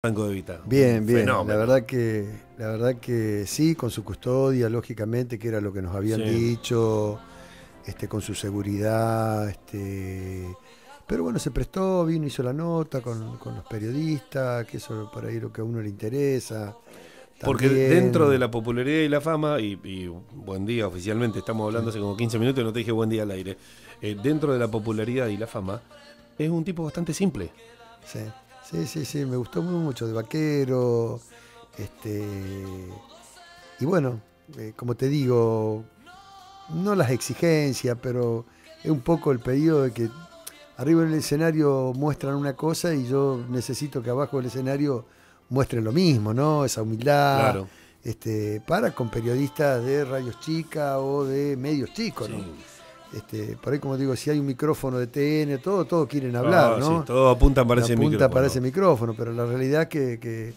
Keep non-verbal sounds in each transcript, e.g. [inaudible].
Banco de Vita. Bien, bien. La verdad que la verdad que sí, con su custodia, lógicamente, que era lo que nos habían dicho, este, con su seguridad, este, pero bueno, se prestó, vino, hizo la nota con, los periodistas, que eso por ahí lo que a uno le interesa. Porque dentro de la popularidad y la fama, y, buen día oficialmente, estamos hablando hace como 15 minutos no te dije buen día al aire, eh, dentro de la popularidad y la fama, es un tipo bastante simple. Sí. Sí, sí, sí, me gustó mucho, de vaquero. Este, y bueno, eh, como te digo, no las exigencias, pero es un poco el pedido de que arriba en el escenario muestran una cosa y yo necesito que abajo del escenario muestren lo mismo, ¿no? Esa humildad. Claro. Este, para con periodistas de radios chicas o de medios chicos, ¿no? Este, por ahí como digo, si hay un micrófono de TN, todo, todos quieren hablar, ah, ¿no? Sí, todo apunta para ese micrófono. Apunta para ese micrófono, pero la realidad es que,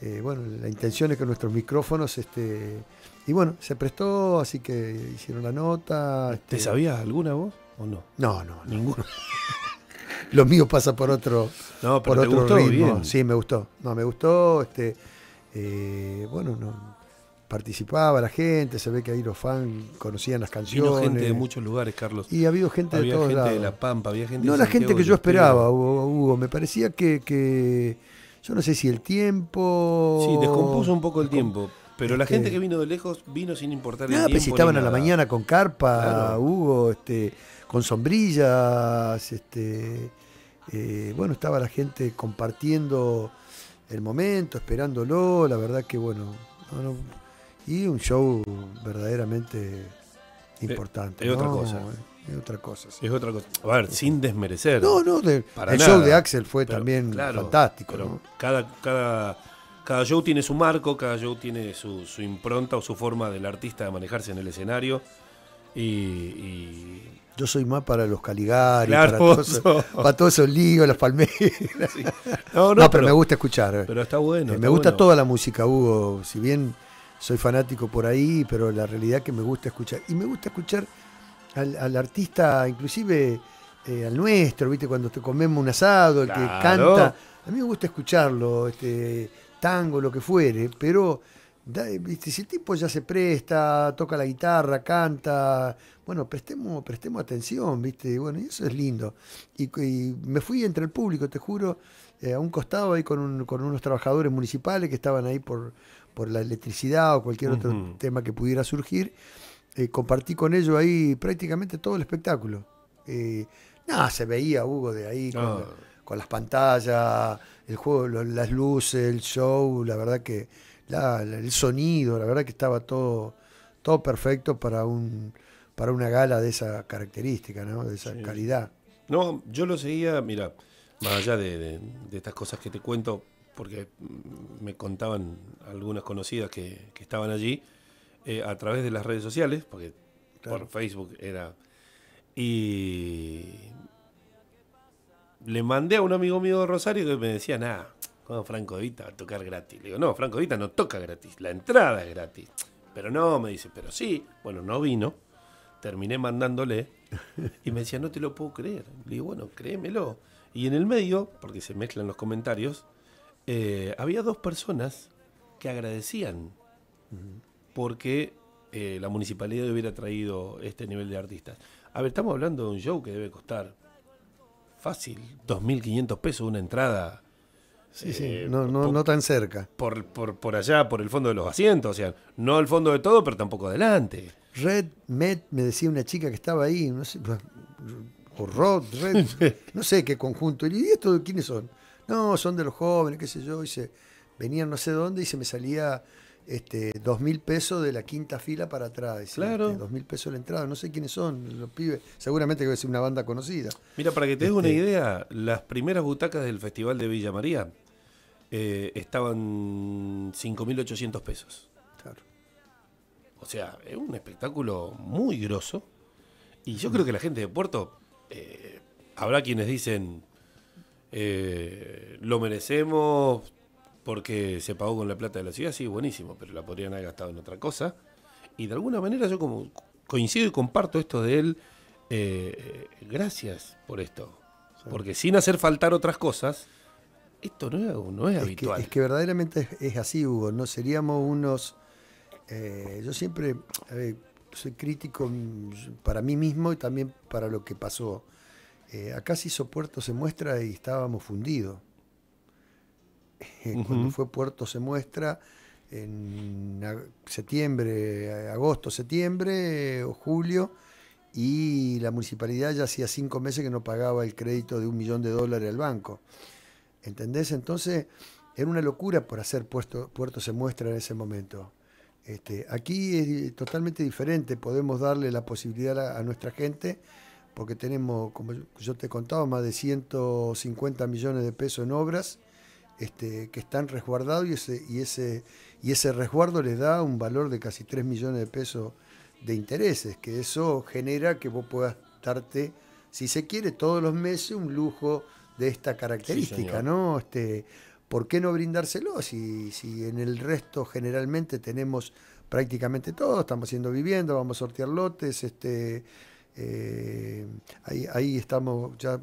eh, bueno, la intención es que nuestros micrófonos, este, y bueno, se prestó, así que hicieron la nota. Este ¿Te sabías alguna vos o no? No, no, ninguno. [laughs] Lo mío pasa por otro, no, por otro Sí, me gustó. No, me gustó, este, eh, bueno, no participaba la gente, se ve que ahí los fans conocían las canciones. Vino gente de muchos lugares, Carlos. Y ha habido gente de todos gente de La Pampa, había gente No la gente que yo esperaba, Hugo, Me parecía que, yo no sé si el tiempo... Sí, descompuso un poco el tiempo. Pero la este gente que vino de lejos vino sin importar el nada, pues, tiempo. pero si estaban a la mañana con carpa, Hugo, este, con sombrillas, este, eh, bueno, estaba la gente compartiendo el momento, esperándolo, la verdad que bueno, y un show verdaderamente eh, importante. Es, otra cosa. Es otra cosa. Es otra cosa. A ver, sin desmerecer. No, no, el show de Axel fue también fantástico. cada, cada, cada show tiene su marco, cada show tiene su, impronta o su forma del artista de manejarse en el escenario. Y, yo soy más para los Caligari, para, todos, [laughs] para esos líos, las palmeras. No, no, pero, me gusta escuchar. Eh. Pero está bueno. Eh, me gusta toda la música, Hugo. Si bien soy fanático por ahí, pero la realidad es que me gusta escuchar. Y me gusta escuchar al, artista, inclusive eh, al nuestro, ¿viste? Cuando te comemos un asado, el que canta. A mí me gusta escucharlo, este, tango, lo que fuere, pero si el tipo ya se presta, toca la guitarra, canta, bueno, prestemos, prestemos atención, ¿viste? Y bueno, eso es lindo. Y, me fui entre el público, te juro, eh, a un costado ahí con, unos trabajadores municipales que estaban ahí por, por la electricidad o cualquier otro tema que pudiera surgir. Eh, compartí con ellos ahí prácticamente todo el espectáculo. Eh, nada, se veía Hugo de ahí con, ah. las pantallas, el juego, las luces, el show, la verdad que el sonido, la verdad que estaba todo, todo perfecto para un, para una gala de esa característica, ¿no? de esa calidad. No, yo lo seguía, mira, más allá de, estas cosas que te cuento, porque me contaban algunas conocidas que, estaban allí, eh, a través de las redes sociales, porque por Facebook era... Y le mandé a un amigo mío de Rosario que me decía, nada, cuando Franco Vita va tocar gratis? Le digo, no, Franco Vita no toca gratis, la entrada es gratis. Pero no, me dice, pero sí. Bueno, no vino terminé mandándole y me decía, no te lo puedo creer. Le digo, bueno, créemelo. Y en el medio, porque se mezclan los comentarios, eh, había dos personas que agradecían porque eh, la municipalidad hubiera traído este nivel de artistas. A ver, estamos hablando de un show que debe costar fácil, 2.500 pesos una entrada Sí, sí, eh, no, no, no, tan cerca. Por, por, allá, por el fondo de los asientos, o sea, no al fondo de todo, pero tampoco adelante. Red Met, me decía una chica que estaba ahí, no sé, Rod, Red, [laughs] no sé qué conjunto. Y esto, ¿quiénes son? No, son de los jóvenes, qué sé yo, dice venían no sé dónde y se me salía este, dos mil pesos de la quinta fila para atrás. claro. Este, dos mil pesos la entrada. No sé quiénes son los pibes. Seguramente que ser una banda conocida. Mira, para que te des una este, idea, las primeras butacas del Festival de Villa María eh, estaban 5.800 pesos. Claro. O sea, es un espectáculo muy grosso. Y yo creo que la gente de Puerto, eh, habrá quienes dicen, eh, lo merecemos porque se pagó con la plata de la ciudad, sí, buenísimo, pero la podrían haber gastado en otra cosa. Y de alguna manera yo como coincido y comparto esto de él, gracias por esto. Porque sin hacer faltar otras cosas, esto no es, es habitual. es que verdaderamente es, así, Hugo, no seríamos unos... Eh, yo siempre soy crítico para mí mismo y también para lo que pasó. Eh, acá se hizo Puerto se muestra y estábamos fundidos. Eh, cuando fue Puerto se muestra en septiembre, agosto, septiembre o julio, y la municipalidad ya hacía cinco meses que no pagaba el crédito de un millón de dólares al banco. ¿Entendés? Entonces, era una locura por hacer puerto, puerto se muestra en ese momento. Este, aquí es totalmente diferente, podemos darle la posibilidad a, nuestra gente, porque tenemos, como yo te contaba, más de 150 millones de pesos en obras este, que están resguardados y ese, y, ese, y ese resguardo les da un valor de casi 3 millones de pesos de intereses, que eso genera que vos puedas darte, si se quiere, todos los meses un lujo de esta característica, ¿no? Este, ¿Por qué no brindárselo? Si, si en el resto generalmente tenemos prácticamente todo, estamos haciendo vivienda, vamos a sortear lotes, este, eh, ahí, ahí estamos ya,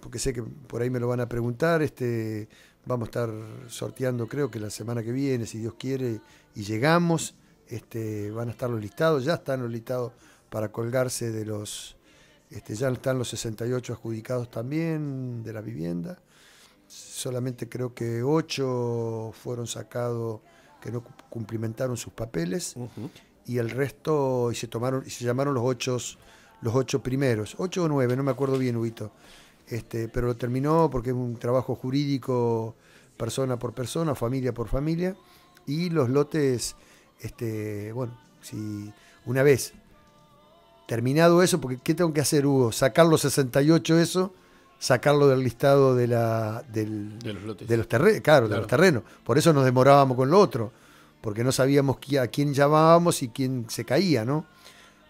porque sé que por ahí me lo van a preguntar, este, vamos a estar sorteando creo que la semana que viene, si Dios quiere, y llegamos, este, van a estar los listados, ya están los listados para colgarse de los este, ya están los 68 adjudicados también de la vivienda. Solamente creo que 8 fueron sacados que no cumplimentaron sus papeles. Y el resto, y se tomaron, y se llamaron los ocho, los ocho primeros, 8 o 9, no me acuerdo bien, Huito. Este, pero lo terminó porque es un trabajo jurídico, persona por persona, familia por familia. Y los lotes, este, bueno, si una vez terminado eso, porque ¿qué tengo que hacer, Hugo? Sacar los 68 eso, sacarlo del listado de, la, del, de los, lotes. terrenos, claro, Por eso nos demorábamos con lo otro, porque no sabíamos a quién llamábamos y quién se caía, ¿no?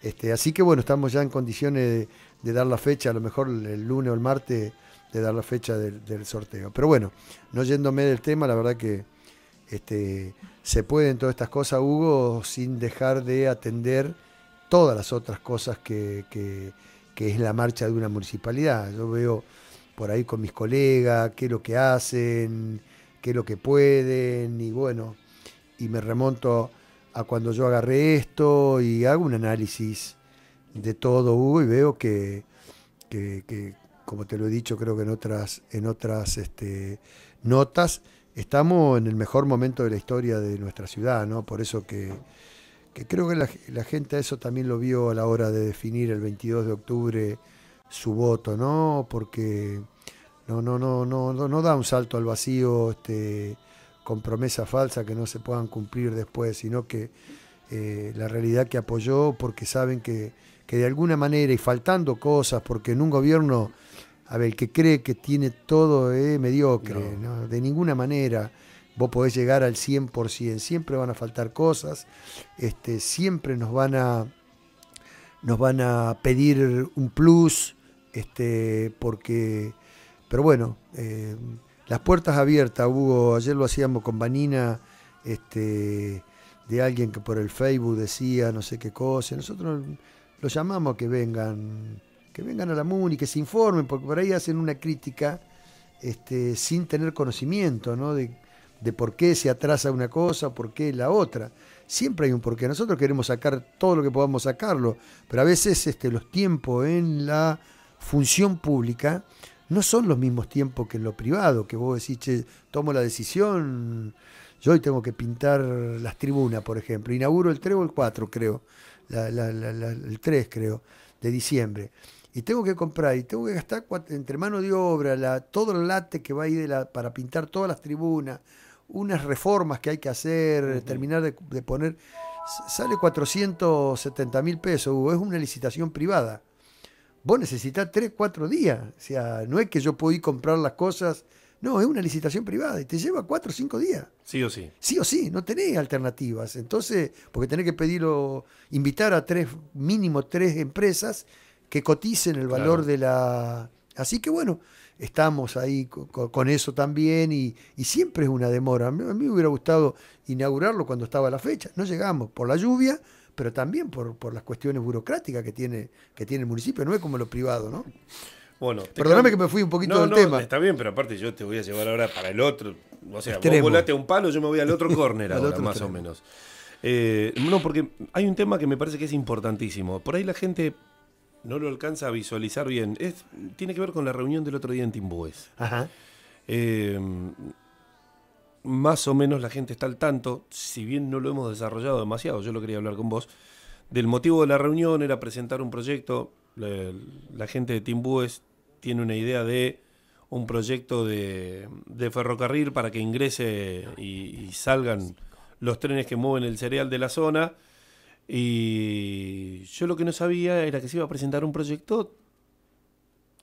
Este, así que bueno, estamos ya en condiciones de, dar la fecha, a lo mejor el lunes o el martes, de dar la fecha del, sorteo. Pero bueno, no yéndome del tema, la verdad que este, se pueden todas estas cosas, Hugo, sin dejar de atender todas las otras cosas que, es la marcha de una municipalidad. Yo veo por ahí con mis colegas qué es lo que hacen, qué es lo que pueden, y bueno, y me remonto a cuando yo agarré esto y hago un análisis de todo, Hugo, y veo que, que, como te lo he dicho, creo que en otras, en otras este, notas, estamos en el mejor momento de la historia de nuestra ciudad, ¿no? Por eso que que creo que la, gente a eso también lo vio a la hora de definir el 22 de octubre su voto, ¿no? Porque no, no, no, no, no, no da un salto al vacío este, con promesas falsas que no se puedan cumplir después, sino que eh, la realidad que apoyó porque saben que, de alguna manera y faltando cosas, porque en un gobierno, a que cree que tiene todo es mediocre, de ninguna manera vos podés llegar al 100%, siempre van a faltar cosas, este, siempre nos van a, nos van a pedir un plus, este, porque, pero bueno, eh, las puertas abiertas, Hugo, ayer lo hacíamos con Vanina, este, de alguien que por el Facebook decía no sé qué cosa, nosotros los llamamos a que vengan, que vengan a la MUNI, que se informen, porque por ahí hacen una crítica este, sin tener conocimiento ¿no? de de por qué se atrasa una cosa, por qué la otra. Siempre hay un porqué. Nosotros queremos sacar todo lo que podamos sacarlo, pero a veces este, los tiempos en la función pública no son los mismos tiempos que en lo privado, que vos decís, tomo la decisión, yo hoy tengo que pintar las tribunas, por ejemplo. Inauguro el 3 o el 4, creo, el 3, creo, de diciembre. Y tengo que comprar, y tengo que gastar entre mano de obra, todo el late que va a ir para pintar todas las tribunas, unas reformas que hay que hacer, terminar de, poner. Sale 470 mil pesos, es una licitación privada. Vos necesitas 3, 4 días. O sea, no es que yo pueda ir comprar las cosas. No, es una licitación privada y te lleva 4 o 5 días. Sí o sí. Sí o sí, no tenés alternativas. Entonces, porque tenés que pedirlo, invitar a tres, mínimo tres empresas que coticen el valor de la. Así que bueno, estamos ahí con, eso también y, siempre es una demora. A mí, me hubiera gustado inaugurarlo cuando estaba la fecha. No llegamos por la lluvia, pero también por, las cuestiones burocráticas que tiene, que tiene el municipio. No es como lo privado, ¿no? Bueno, Perdóname que me fui un poquito del tema. Está bien, pero aparte yo te voy a llevar ahora para el otro. O sea, vos volaste a un palo, yo me voy al otro [laughs] córner ahora, más o menos. Eh, no, porque hay un tema que me parece que es importantísimo. Por ahí la gente no lo alcanza a visualizar bien. Es, tiene que ver con la reunión del otro día en Timbúes. Eh, más o menos la gente está al tanto, si bien no lo hemos desarrollado demasiado, yo lo quería hablar con vos, del motivo de la reunión era presentar un proyecto, la, gente de Timbúes tiene una idea de un proyecto de, ferrocarril para que ingrese y, salgan los trenes que mueven el cereal de la zona y yo lo que no sabía era que se iba a presentar un proyecto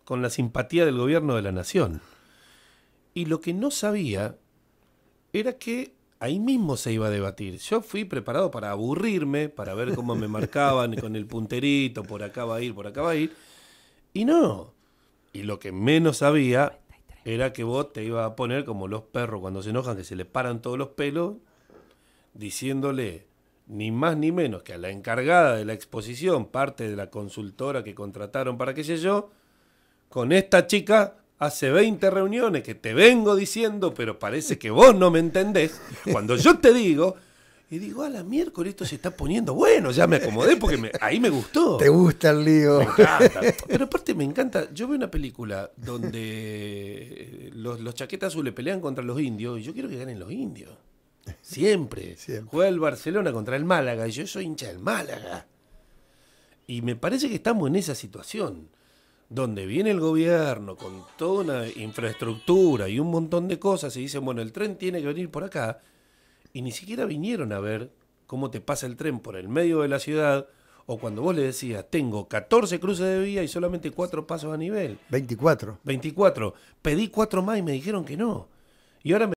con la simpatía del gobierno de la nación. Y lo que no sabía era que ahí mismo se iba a debatir. Yo fui preparado para aburrirme, para ver cómo me marcaban con el punterito, por acá va a ir, por acá va a ir. Y no. Y lo que menos sabía era que vos te ibas a poner como los perros cuando se enojan, que se le paran todos los pelos, diciéndole ni más ni menos que a la encargada de la exposición, parte de la consultora que contrataron para qué sé yo, con esta chica hace 20 reuniones que te vengo diciendo, pero parece que vos no me entendés, cuando yo te digo, y digo, a la miércoles esto se está poniendo bueno, ya me acomodé porque ahí me gustó. Te gusta el lío. Pero aparte me encanta, yo veo una película donde eh, los, los chaquetas azules pelean contra los indios y yo quiero que ganen los indios. Siempre. Siempre. Juega el Barcelona contra el Málaga y yo soy hincha del Málaga. Y me parece que estamos en esa situación, donde viene el gobierno con toda una infraestructura y un montón de cosas y dicen, bueno, el tren tiene que venir por acá, y ni siquiera vinieron a ver cómo te pasa el tren por el medio de la ciudad, o cuando vos le decías, tengo 14 cruces de vía y solamente cuatro pasos a nivel. 24. 24. Pedí cuatro más y me dijeron que no. Y ahora me